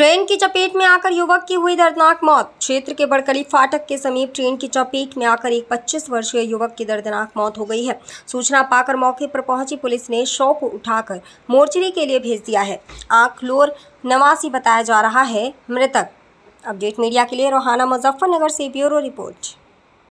train की चपेट में आकर युवक की हुई दर्दनाक मौत क्षेत्र के बड़कली फाटक के समीप ट्रेन की चपेट में आकर एक 25 वर्षीय युवक की दर्दनाक मौत हो गई है सूचना पाकर मौके पर पहुंची पुलिस ने शव को उठाकर मोर्चरी के लिए भेज दिया है आंख लोर नवासी बताया जा रहा है मृतक अपडेट मीडिया के लिए रोहाना मुजफ्फरनगर से ब्यूरो रिपोर्ट